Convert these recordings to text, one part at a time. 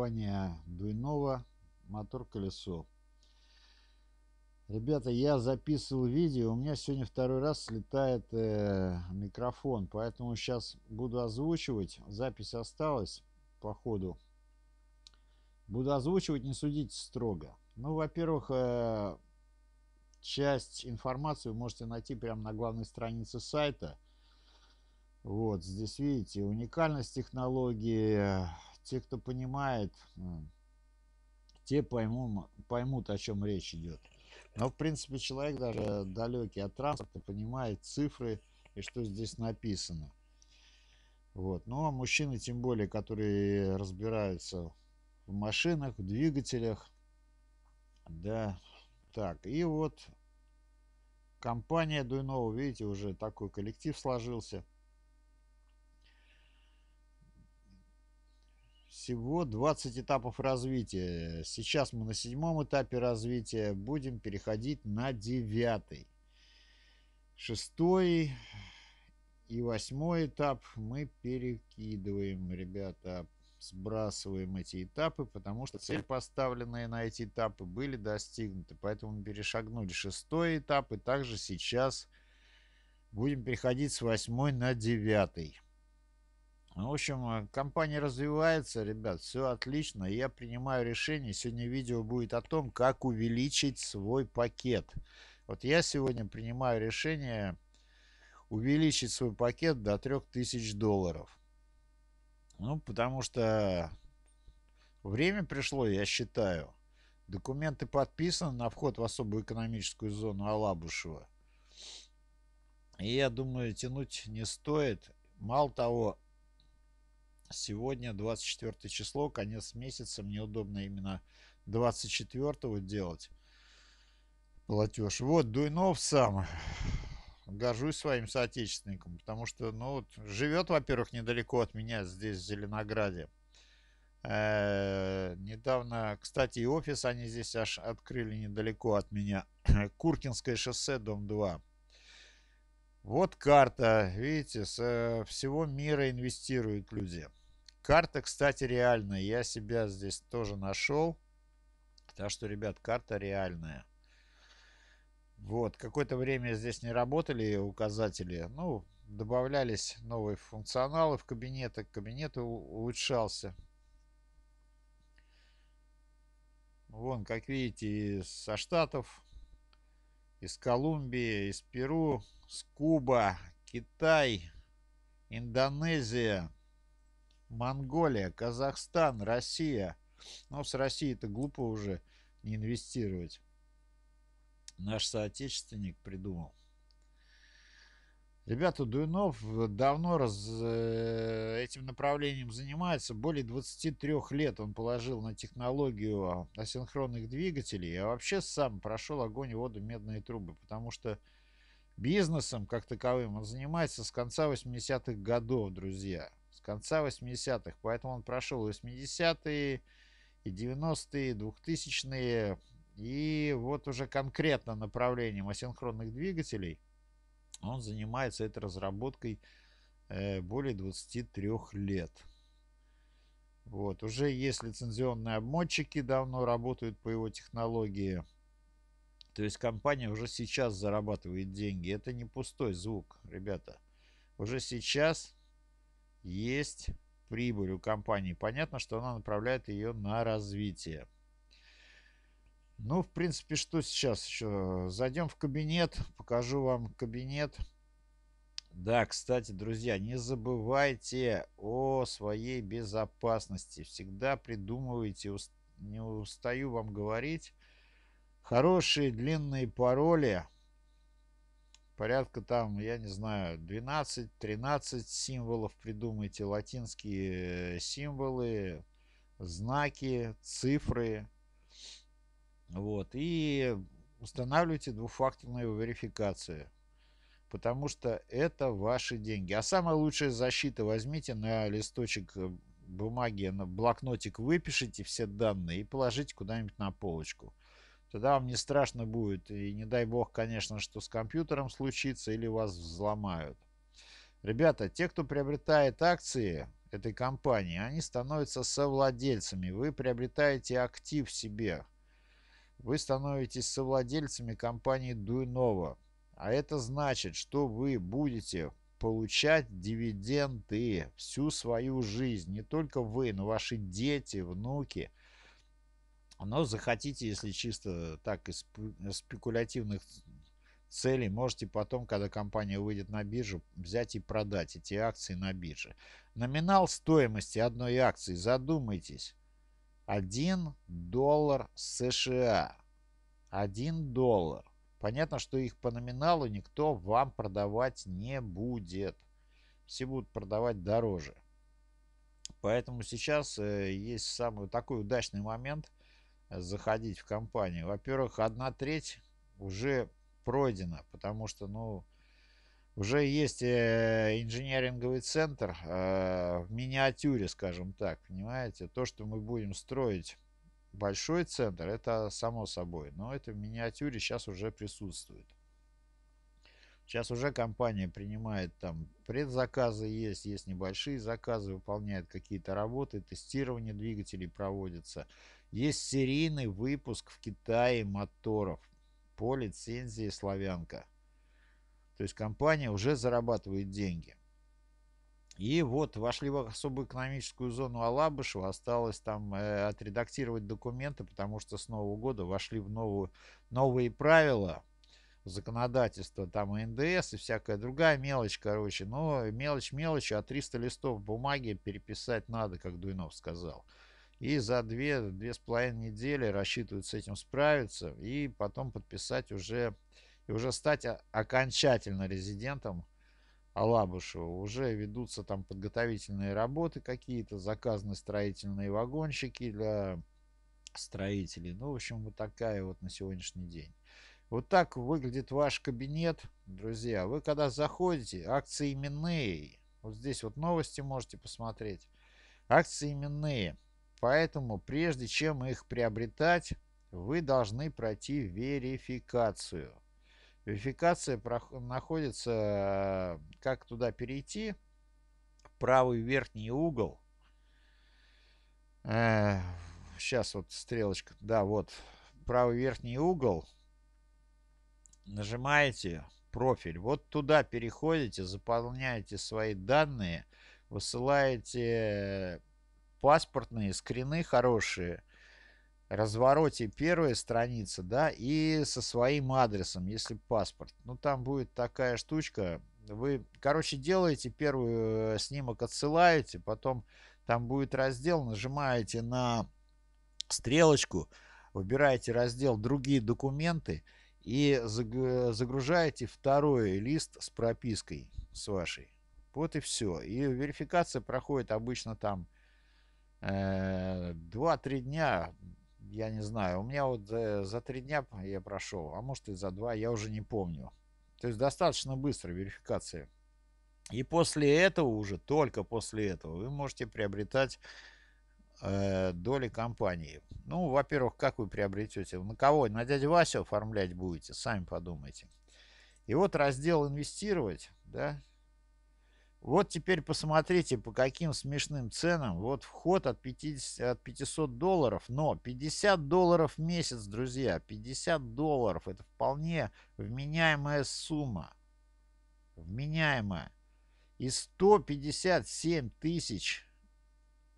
компания Дуйнова «Мотор-колесо». Ребята, я записывал видео, у меня сегодня второй раз слетает э, микрофон, поэтому сейчас буду озвучивать, запись осталась по ходу. Буду озвучивать, не судите строго. Ну, во-первых, э, часть информации вы можете найти прямо на главной странице сайта. Вот, здесь видите, уникальность технологии, те, кто понимает, те поймут, поймут, о чем речь идет. Но, в принципе, человек даже далекий от транспорта понимает цифры и что здесь написано. Вот. Ну, а мужчины, тем более, которые разбираются в машинах, в двигателях. Да, так, и вот компания Дуйнова, видите, уже такой коллектив сложился. Всего 20 этапов развития. Сейчас мы на седьмом этапе развития. Будем переходить на девятый. Шестой и восьмой этап мы перекидываем, ребята. Сбрасываем эти этапы, потому что цель, поставленные на эти этапы, были достигнуты. Поэтому мы перешагнули шестой этап. И также сейчас будем переходить с восьмой на девятый. В общем, э, компания развивается, ребят, все отлично. Я принимаю решение. Сегодня видео будет о том, как увеличить свой пакет. Вот я сегодня принимаю решение увеличить свой пакет до 3000 долларов. Ну, потому что время пришло, я считаю. Документы подписаны на вход в особую экономическую зону Алабушева. И я думаю, тянуть не стоит. Мало того, Сегодня 24 число, конец месяца. Мне удобно именно 24 делать платеж. Вот Дуйнов сам. Горжусь своим соотечественником, потому что, ну, вот, живет, во-первых, недалеко от меня здесь, в Зеленограде. Э -э недавно, кстати, и офис они здесь аж открыли недалеко от меня. Куркинское шоссе, дом 2. Вот карта, видите, со всего мира инвестируют люди. Карта, кстати, реальная. Я себя здесь тоже нашел. Так что, ребят, карта реальная. Вот, какое-то время здесь не работали указатели. Ну, добавлялись новые функционалы в кабинеты. Кабинет улучшался. Вон, как видите, со Штатов, из Колумбии, из Перу, с Куба, Китай, Индонезия – Монголия, Казахстан, Россия. Но ну, с Россией-то глупо уже не инвестировать. Наш соотечественник придумал. Ребята, Дуинов давно раз, э, этим направлением занимается. Более 23 лет он положил на технологию асинхронных двигателей. А вообще сам прошел огонь и воду медные трубы. Потому что бизнесом как таковым он занимается с конца 80-х годов, друзья конца 80-х. Поэтому он прошел 80-е, и 90-е, 2000-е. И вот уже конкретно направлением асинхронных двигателей он занимается этой разработкой э, более 23 лет. Вот. Уже есть лицензионные обмотчики, давно работают по его технологии. То есть компания уже сейчас зарабатывает деньги. Это не пустой звук, ребята. Уже сейчас есть прибыль у компании. Понятно, что она направляет ее на развитие. Ну, в принципе, что сейчас еще? Зайдем в кабинет, покажу вам кабинет. Да, кстати, друзья, не забывайте о своей безопасности. Всегда придумывайте, не устаю вам говорить, хорошие длинные пароли – порядка там, я не знаю, 12-13 символов придумайте, латинские э, символы, знаки, цифры. Вот. И устанавливайте двухфакторную верификацию. Потому что это ваши деньги. А самая лучшая защита возьмите на листочек э, бумаги, на блокнотик выпишите все данные и положите куда-нибудь на полочку. Тогда вам не страшно будет, и не дай бог, конечно, что с компьютером случится или вас взломают. Ребята, те, кто приобретает акции этой компании, они становятся совладельцами. Вы приобретаете актив себе. Вы становитесь совладельцами компании Дуйнова. А это значит, что вы будете получать дивиденды всю свою жизнь. Не только вы, но ваши дети, внуки – но захотите, если чисто так из э, спекулятивных целей, можете потом, когда компания выйдет на биржу, взять и продать эти акции на бирже. Номинал стоимости одной акции, задумайтесь, 1 доллар США. 1 доллар. Понятно, что их по номиналу никто вам продавать не будет. Все будут продавать дороже. Поэтому сейчас э, есть самый такой удачный момент – заходить в компанию. Во-первых, одна треть уже пройдена, потому что, ну, уже есть э, инженеринговый центр э, в миниатюре, скажем так, понимаете? То, что мы будем строить большой центр, это само собой, но это в миниатюре сейчас уже присутствует. Сейчас уже компания принимает там предзаказы есть, есть небольшие заказы, выполняет какие-то работы, тестирование двигателей проводится. Есть серийный выпуск в Китае моторов по лицензии «Славянка». То есть компания уже зарабатывает деньги. И вот вошли в особую экономическую зону Алабышева, осталось там э, отредактировать документы, потому что с Нового года вошли в новую, новые правила законодательства, там и НДС и всякая другая мелочь, короче. Но мелочь мелочь, а 300 листов бумаги переписать надо, как Дуйнов сказал. И за 2-2,5 недели рассчитывают с этим справиться и потом подписать уже и уже стать окончательно резидентом Алабушева. Уже ведутся там подготовительные работы какие-то, заказаны строительные вагончики для строителей. Ну, в общем, вот такая вот на сегодняшний день. Вот так выглядит ваш кабинет, друзья. Вы когда заходите, акции именные. Вот здесь вот новости можете посмотреть. Акции именные. Поэтому прежде чем их приобретать, вы должны пройти верификацию. Верификация находится, как туда перейти, правый верхний угол. Сейчас э, вот стрелочка, да, вот правый верхний угол. Нажимаете профиль. Вот туда переходите, заполняете свои данные, высылаете паспортные, скрины хорошие, развороте первая страница, да, и со своим адресом, если паспорт. Ну, там будет такая штучка, вы, короче, делаете первый э, снимок, отсылаете, потом там будет раздел, нажимаете на стрелочку, выбираете раздел «Другие документы» и загружаете второй лист с пропиской с вашей. Вот и все. И верификация проходит обычно там Э, два-три дня, я не знаю, у меня вот за три дня я прошел, а может и за два, я уже не помню. То есть достаточно быстро верификация. И после этого уже, только после этого, вы можете приобретать э, доли компании. Ну, во-первых, как вы приобретете? На кого? На дядю Васю оформлять будете? Сами подумайте. И вот раздел «Инвестировать», да, вот теперь посмотрите, по каким смешным ценам. Вот вход от, 50, от 500 долларов, но 50 долларов в месяц, друзья. 50 долларов – это вполне вменяемая сумма. Вменяемая. И 157 тысяч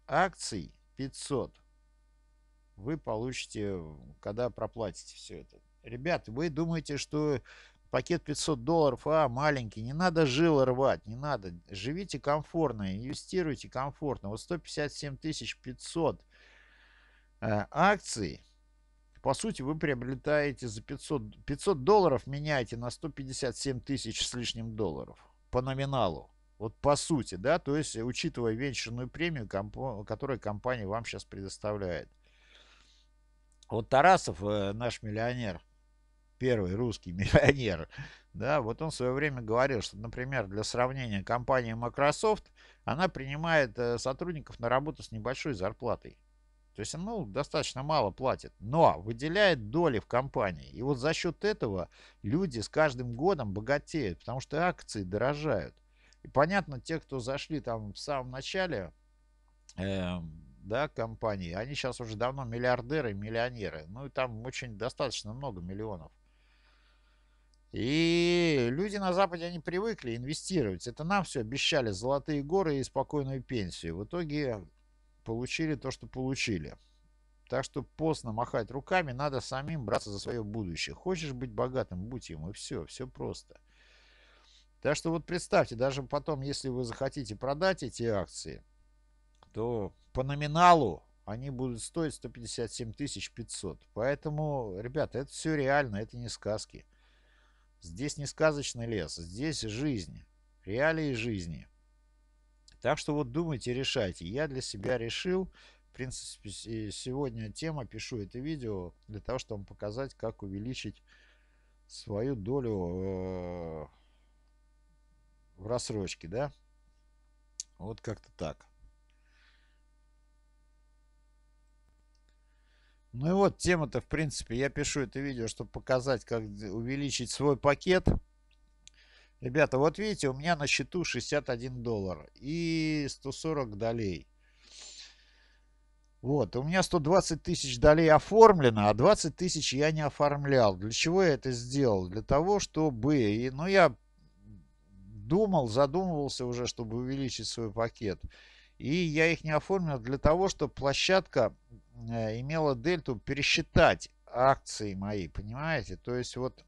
акций 500 вы получите, когда проплатите все это. Ребят, вы думаете, что Пакет 500 долларов, а, маленький, не надо жилы рвать, не надо. Живите комфортно, инвестируйте комфортно. Вот 157 500 э, акций, по сути, вы приобретаете за 500, 500 долларов, меняете на 157 тысяч с лишним долларов по номиналу. Вот по сути, да, то есть учитывая венчурную премию, комп которую компания вам сейчас предоставляет. Вот Тарасов, э, наш миллионер, первый русский миллионер, да, вот он в свое время говорил, что, например, для сравнения компания Microsoft, она принимает э, сотрудников на работу с небольшой зарплатой. То есть, ну, достаточно мало платит, но выделяет доли в компании. И вот за счет этого люди с каждым годом богатеют, потому что акции дорожают. И понятно, те, кто зашли там в самом начале, э, да, компании, они сейчас уже давно миллиардеры, миллионеры. Ну и там очень достаточно много миллионов. И люди на Западе, они привыкли инвестировать. Это нам все обещали золотые горы и спокойную пенсию. В итоге получили то, что получили. Так что поздно махать руками, надо самим браться за свое будущее. Хочешь быть богатым, будь им, и все, все просто. Так что вот представьте, даже потом, если вы захотите продать эти акции, то по номиналу они будут стоить 157 500. Поэтому, ребята, это все реально, это не сказки. Здесь не сказочный лес, здесь жизнь, реалии жизни. Так что вот думайте, решайте. Я для себя решил, в принципе, э, сегодня тема, пишу это видео для того, чтобы вам показать, как увеличить свою долю э, в рассрочке, да? Вот как-то так. Ну и вот тема-то, в принципе, я пишу это видео, чтобы показать, как увеличить свой пакет. Ребята, вот видите, у меня на счету 61 доллар и 140 долей. Вот, у меня 120 тысяч долей оформлено, а 20 тысяч я не оформлял. Для чего я это сделал? Для того, чтобы... И, ну, я думал, задумывался уже, чтобы увеличить свой пакет. И я их не оформил для того, чтобы площадка э, имела дельту пересчитать акции мои, понимаете? То есть вот,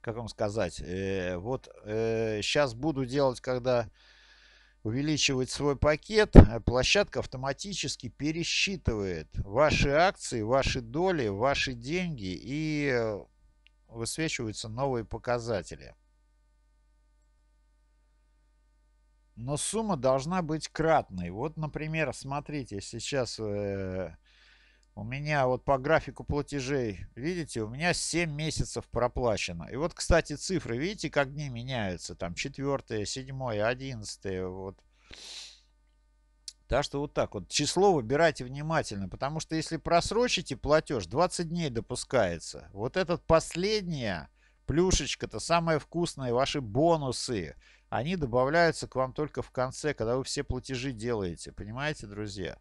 как вам сказать, э, вот сейчас э, буду делать, когда увеличивать свой пакет, площадка автоматически пересчитывает ваши акции, ваши доли, ваши деньги и высвечиваются новые показатели. но сумма должна быть кратной. Вот, например, смотрите, сейчас э, у меня вот по графику платежей, видите, у меня 7 месяцев проплачено. И вот, кстати, цифры, видите, как дни меняются, там 4, 7, 11, вот. Так что вот так вот. Число выбирайте внимательно, потому что если просрочите платеж, 20 дней допускается. Вот этот последняя плюшечка-то, самое вкусное, ваши бонусы они добавляются к вам только в конце, когда вы все платежи делаете. Понимаете, друзья?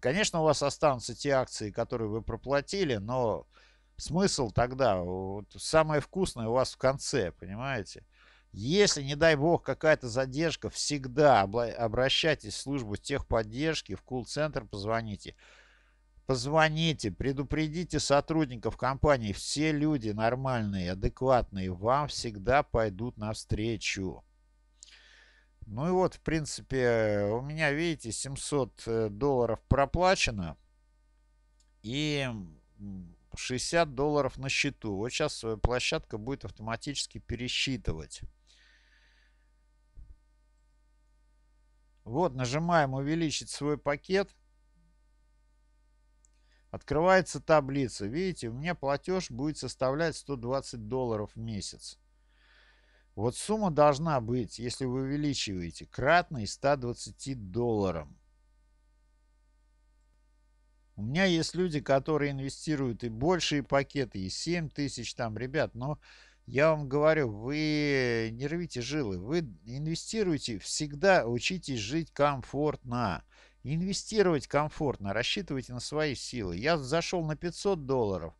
Конечно, у вас останутся те акции, которые вы проплатили, но смысл тогда, вот, самое вкусное у вас в конце, понимаете? Если, не дай бог, какая-то задержка, всегда обращайтесь в службу техподдержки, в колл-центр позвоните. Позвоните, предупредите сотрудников компании. Все люди нормальные, адекватные вам всегда пойдут навстречу. Ну и вот, в принципе, у меня, видите, 700 э, долларов проплачено и 60 долларов на счету. Вот сейчас площадка будет автоматически пересчитывать. Вот, нажимаем «Увеличить свой пакет». Открывается таблица. Видите, у меня платеж будет составлять 120 долларов в месяц. Вот сумма должна быть, если вы увеличиваете, кратной 120 долларам. У меня есть люди, которые инвестируют и большие пакеты, и 7 тысяч там, ребят, но я вам говорю, вы не рвите жилы, вы инвестируйте, всегда учитесь жить комфортно. Инвестировать комфортно, рассчитывайте на свои силы. Я зашел на 500 долларов,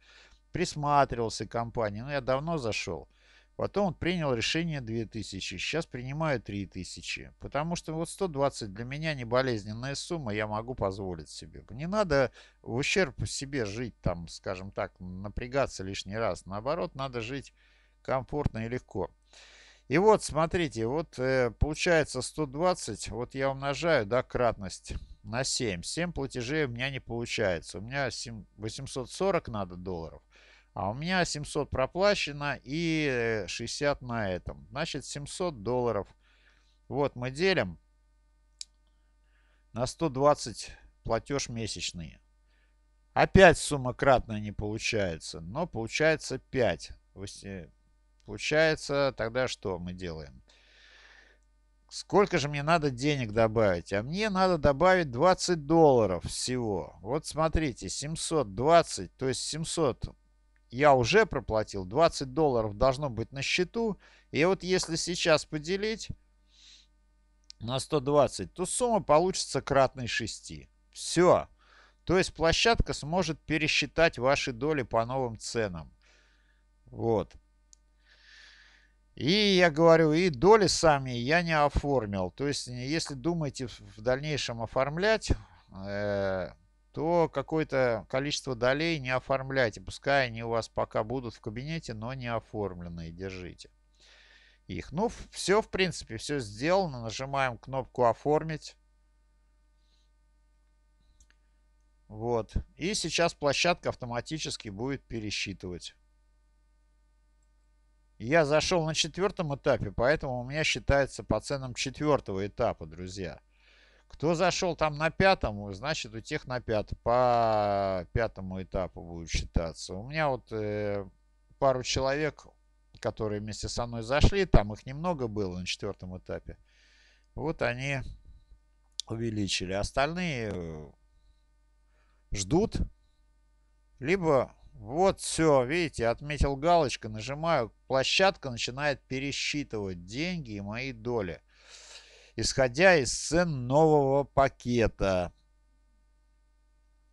присматривался к компании, но я давно зашел. Потом он принял решение 2000, сейчас принимаю 3000, потому что вот 120 для меня не болезненная сумма, я могу позволить себе. Не надо в ущерб себе жить там, скажем так, напрягаться лишний раз. Наоборот, надо жить комфортно и легко. И вот, смотрите, вот э, получается 120, вот я умножаю, да, кратность на 7. 7 платежей у меня не получается. У меня 840 надо долларов – а у меня 700 проплачено и 60 на этом. Значит, 700 долларов. Вот мы делим на 120 платеж месячный. Опять сумма кратная не получается, но получается 5. Э, получается тогда что мы делаем? Сколько же мне надо денег добавить? А мне надо добавить 20 долларов всего. Вот смотрите, 720, то есть 700 я уже проплатил, 20 долларов должно быть на счету. И вот если сейчас поделить на 120, то сумма получится кратной 6. Все. То есть площадка сможет пересчитать ваши доли по новым ценам. Вот. И я говорю, и доли сами я не оформил. То есть, если думаете в дальнейшем оформлять, э, то какое-то количество долей не оформляйте. Пускай они у вас пока будут в кабинете, но не оформленные. Держите их. Ну, все, в принципе, все сделано. Нажимаем кнопку «Оформить». Вот. И сейчас площадка автоматически будет пересчитывать. Я зашел на четвертом этапе, поэтому у меня считается по ценам четвертого этапа, друзья. Кто зашел там на пятому, значит у тех на пятом, по пятому этапу будет считаться. У меня вот э, пару человек, которые вместе со мной зашли, там их немного было на четвертом этапе. Вот они увеличили. Остальные э, ждут. Либо вот все, видите, отметил галочка, нажимаю, площадка начинает пересчитывать деньги и мои доли исходя из цен нового пакета.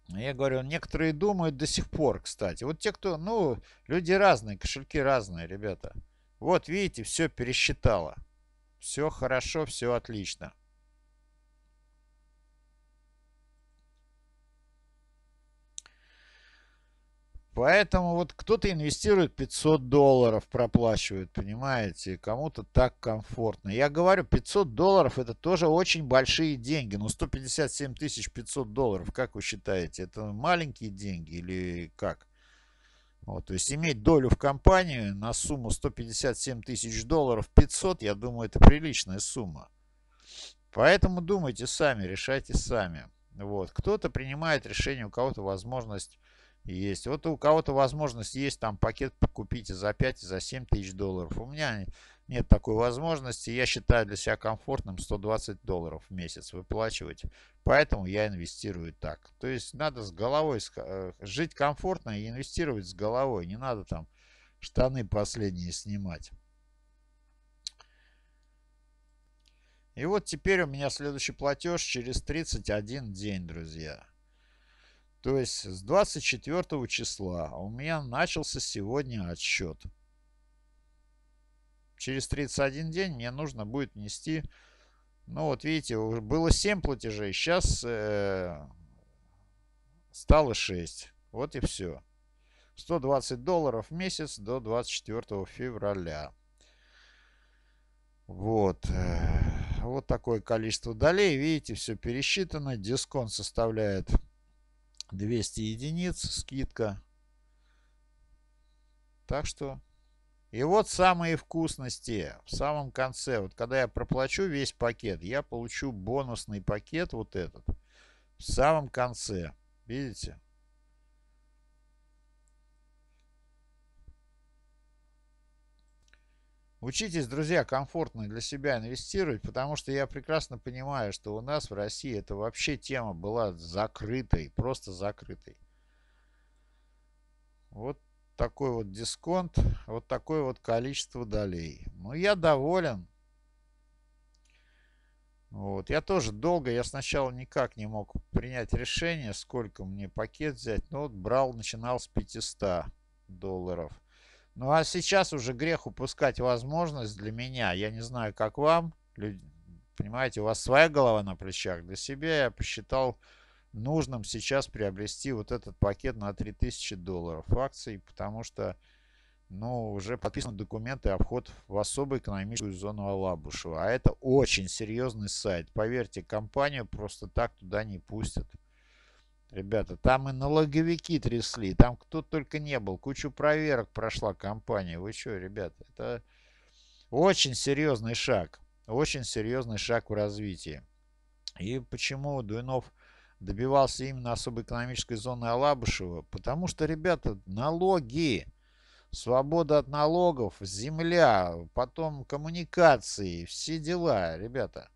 Я говорю, некоторые думают до сих пор, кстати. Вот те, кто, ну, люди разные, кошельки разные, ребята. Вот, видите, все пересчитало. Все хорошо, все отлично. Поэтому вот кто-то инвестирует 500 долларов, проплачивает, понимаете, кому-то так комфортно. Я говорю, 500 долларов это тоже очень большие деньги, но ну, 157 тысяч 500 долларов, как вы считаете, это маленькие деньги или как? Вот, то есть иметь долю в компании на сумму 157 тысяч долларов 500, я думаю, это приличная сумма. Поэтому думайте сами, решайте сами. Вот. Кто-то принимает решение, у кого-то возможность есть. Вот у кого-то возможность есть там пакет купить за 5, за 7 тысяч долларов. У меня нет такой возможности. Я считаю для себя комфортным 120 долларов в месяц выплачивать. Поэтому я инвестирую так. То есть надо с головой э, жить комфортно и инвестировать с головой. Не надо там штаны последние снимать. И вот теперь у меня следующий платеж через 31 день, друзья. То есть с 24 числа а у меня начался сегодня отсчет. Через 31 день мне нужно будет нести. Ну вот видите, было 7 платежей, сейчас э, стало 6. Вот и все. 120 долларов в месяц до 24 февраля. Вот. Э, вот такое количество долей. Видите, все пересчитано. Дисконт составляет 200 единиц скидка. Так что... И вот самые вкусности в самом конце. Вот когда я проплачу весь пакет, я получу бонусный пакет вот этот в самом конце. Видите? Учитесь, друзья, комфортно для себя инвестировать, потому что я прекрасно понимаю, что у нас в России это вообще тема была закрытой, просто закрытой. Вот такой вот дисконт, вот такое вот количество долей. Ну, я доволен. Вот. Я тоже долго, я сначала никак не мог принять решение, сколько мне пакет взять. Но вот брал, начинал с 500 долларов. Ну а сейчас уже грех упускать возможность для меня. Я не знаю, как вам, люди, понимаете, у вас своя голова на плечах. Для себя я посчитал нужным сейчас приобрести вот этот пакет на 3000 долларов акций, потому что ну, уже подписаны документы обход в особую экономическую зону Алабушева. А это очень серьезный сайт. Поверьте, компанию просто так туда не пустят. Ребята, там и налоговики трясли, там кто только не был, кучу проверок прошла компания. Вы что, ребята, это очень серьезный шаг, очень серьезный шаг в развитии. И почему Дуйнов добивался именно особой экономической зоны Алабышева? Потому что, ребята, налоги, свобода от налогов, земля, потом коммуникации, все дела, ребята.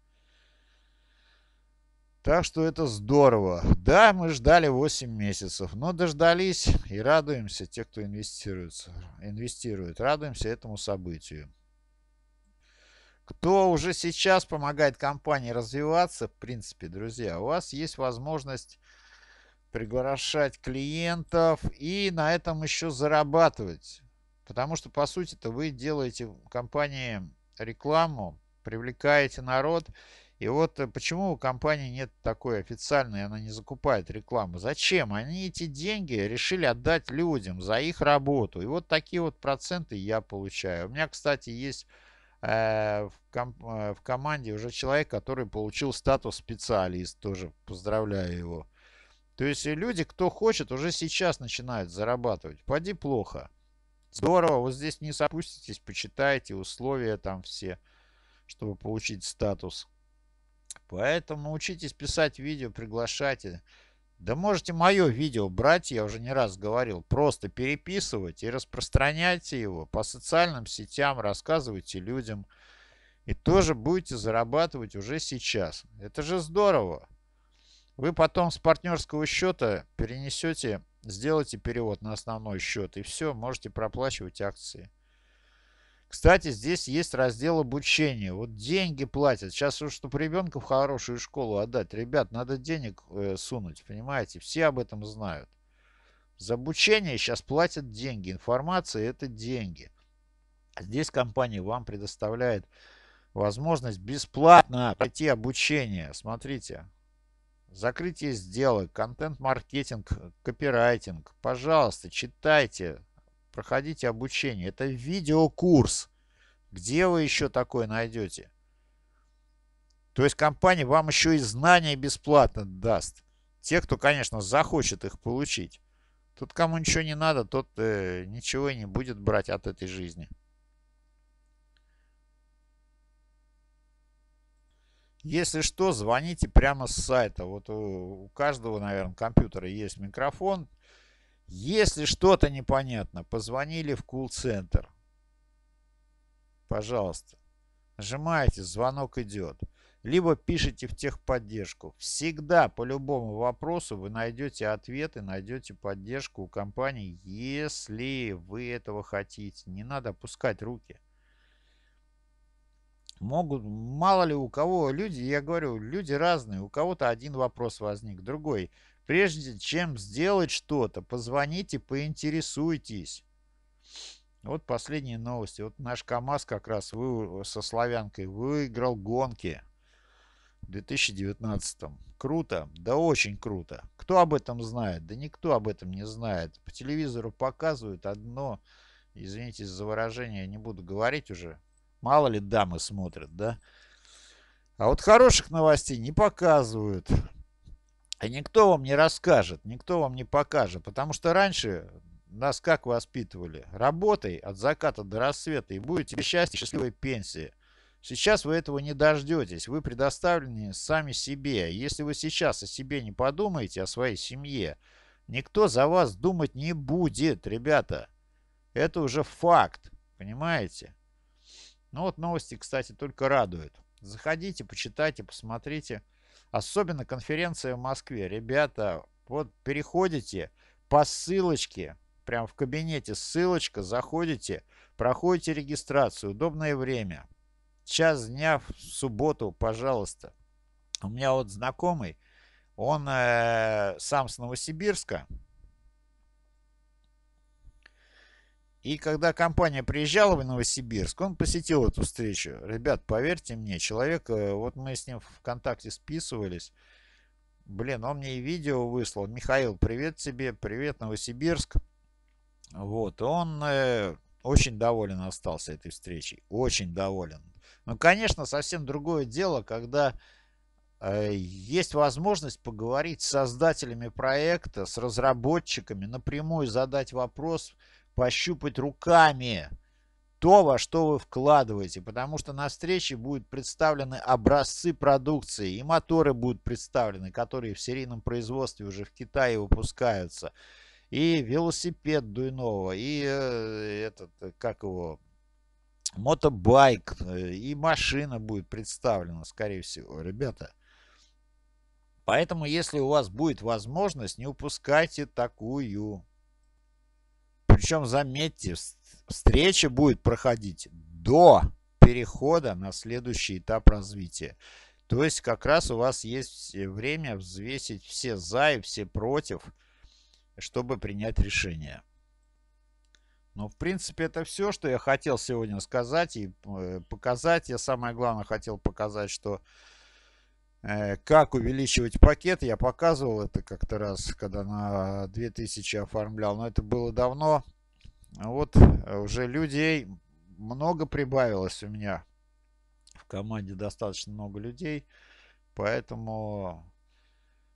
Так что это здорово. Да, мы ждали 8 месяцев, но дождались и радуемся те, кто инвестируется, инвестирует. Радуемся этому событию. Кто уже сейчас помогает компании развиваться, в принципе, друзья, у вас есть возможность приглашать клиентов и на этом еще зарабатывать. Потому что, по сути-то, вы делаете компании рекламу, привлекаете народ – и вот э, почему у компании нет такой официальной, она не закупает рекламу. Зачем? Они эти деньги решили отдать людям за их работу. И вот такие вот проценты я получаю. У меня, кстати, есть э, в, ком э, в команде уже человек, который получил статус специалист. Тоже поздравляю его. То есть люди, кто хочет, уже сейчас начинают зарабатывать. Поди плохо. Здорово, вот здесь не запуститесь, почитайте условия там все, чтобы получить статус. Поэтому учитесь писать видео, приглашайте. Да можете мое видео брать, я уже не раз говорил, просто переписывать и распространяйте его по социальным сетям, рассказывайте людям. И тоже будете зарабатывать уже сейчас. Это же здорово. Вы потом с партнерского счета перенесете, сделайте перевод на основной счет и все, можете проплачивать акции. Кстати, здесь есть раздел обучения. Вот деньги платят. Сейчас чтобы ребенка в хорошую школу отдать, ребят, надо денег э, сунуть, понимаете? Все об этом знают. За обучение сейчас платят деньги. Информация – это деньги. Здесь компания вам предоставляет возможность бесплатно пройти обучение. Смотрите. Закрытие сделок, контент-маркетинг, копирайтинг. Пожалуйста, читайте, проходите обучение. Это видеокурс. Где вы еще такое найдете? То есть компания вам еще и знания бесплатно даст. Те, кто, конечно, захочет их получить. Тот, кому ничего не надо, тот э, ничего и не будет брать от этой жизни. Если что, звоните прямо с сайта. Вот у, у каждого, наверное, компьютера есть микрофон. Если что-то непонятно, позвонили в кул-центр. Пожалуйста. Нажимаете, звонок идет. Либо пишите в техподдержку. Всегда по любому вопросу вы найдете ответ и найдете поддержку у компании, если вы этого хотите. Не надо опускать руки. Могут, мало ли у кого люди, я говорю, люди разные. У кого-то один вопрос возник, другой. Прежде чем сделать что-то, позвоните, поинтересуйтесь. Вот последние новости. Вот наш КАМАЗ как раз вы, со славянкой выиграл гонки в 2019. -м. Круто, да очень круто. Кто об этом знает? Да никто об этом не знает. По телевизору показывают одно, извините за выражение, не буду говорить уже. Мало ли дамы смотрят, да? А вот хороших новостей не показывают. И а никто вам не расскажет, никто вам не покажет, потому что раньше нас как воспитывали? Работай от заката до рассвета и будет тебе счастье, счастливой пенсии. Сейчас вы этого не дождетесь, вы предоставлены сами себе. Если вы сейчас о себе не подумаете, о своей семье, никто за вас думать не будет, ребята. Это уже факт, понимаете? Ну вот новости, кстати, только радуют. Заходите, почитайте, посмотрите. Особенно конференция в Москве. Ребята, вот переходите по ссылочке, прям в кабинете ссылочка, заходите, проходите регистрацию, удобное время. Час дня в субботу, пожалуйста. У меня вот знакомый, он э, сам с Новосибирска, И когда компания приезжала в Новосибирск, он посетил эту встречу. Ребят, поверьте мне, человек, э, вот мы с ним в ВКонтакте списывались. Блин, он мне и видео выслал. Михаил, привет тебе, привет, Новосибирск. Вот, он э, очень доволен остался этой встречей, очень доволен. Но, ну, конечно, совсем другое дело, когда э, есть возможность поговорить с создателями проекта, с разработчиками, напрямую задать вопрос – пощупать руками то, во что вы вкладываете, потому что на встрече будут представлены образцы продукции, и моторы будут представлены, которые в серийном производстве уже в Китае выпускаются, и велосипед Дуйнова, и э, этот, э, как его, мотобайк, э, и машина будет представлена, скорее всего, ребята. Поэтому, если у вас будет возможность, не упускайте такую причем, заметьте, встреча будет проходить до перехода на следующий этап развития. То есть как раз у вас есть время взвесить все за и все против, чтобы принять решение. Ну, в принципе, это все, что я хотел сегодня сказать и э, показать. Я самое главное хотел показать, что Э, как увеличивать пакет, я показывал это как-то раз, когда на 2000 оформлял, но это было давно. Вот э, уже людей много прибавилось у меня. В команде достаточно много людей, поэтому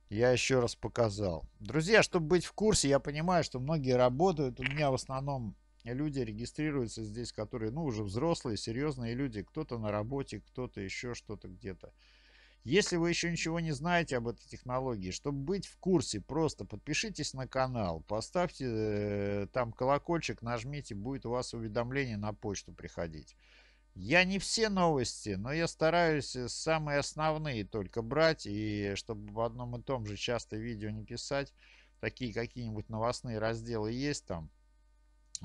я еще раз показал. Друзья, чтобы быть в курсе, я понимаю, что многие работают. У меня в основном люди регистрируются здесь, которые, ну, уже взрослые, серьезные люди. Кто-то на работе, кто-то еще что-то где-то. Если вы еще ничего не знаете об этой технологии, чтобы быть в курсе, просто подпишитесь на канал, поставьте э, там колокольчик, нажмите, будет у вас уведомление на почту приходить. Я не все новости, но я стараюсь э, самые основные только брать, и чтобы в одном и том же часто видео не писать, такие какие-нибудь новостные разделы есть там,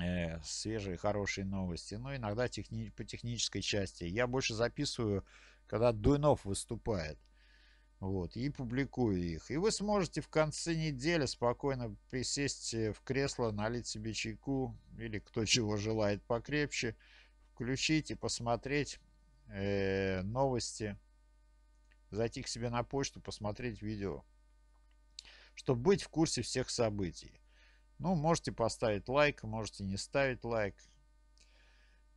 э, свежие хорошие новости, но иногда техни по технической части. Я больше записываю когда Дуйнов выступает. Вот, и публикую их. И вы сможете в конце недели спокойно присесть э, в кресло, налить себе чайку, или кто чего желает покрепче, включить и посмотреть э, новости, зайти к себе на почту, посмотреть видео, чтобы быть в курсе всех событий. Ну, можете поставить лайк, можете не ставить лайк.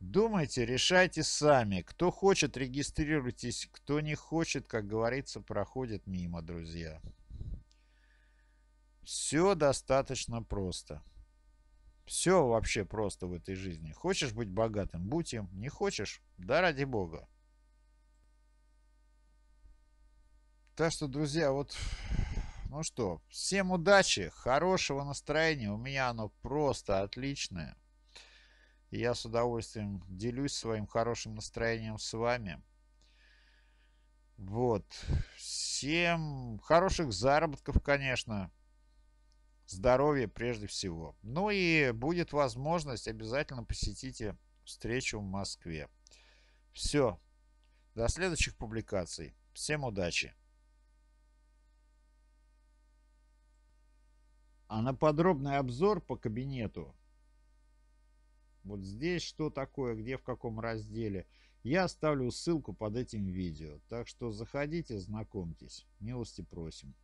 Думайте, решайте сами. Кто хочет, регистрируйтесь. Кто не хочет, как говорится, проходит мимо, друзья. Все достаточно просто. Все вообще просто в этой жизни. Хочешь быть богатым, будь им. Не хочешь, да ради бога. Так что, друзья, вот, ну что, всем удачи, хорошего настроения. У меня оно просто отличное я с удовольствием делюсь своим хорошим настроением с вами. Вот. Всем хороших заработков, конечно. Здоровья прежде всего. Ну и будет возможность, обязательно посетите встречу в Москве. Все. До следующих публикаций. Всем удачи! А на подробный обзор по кабинету вот здесь что такое, где в каком разделе. Я оставлю ссылку под этим видео, так что заходите, знакомьтесь, милости просим.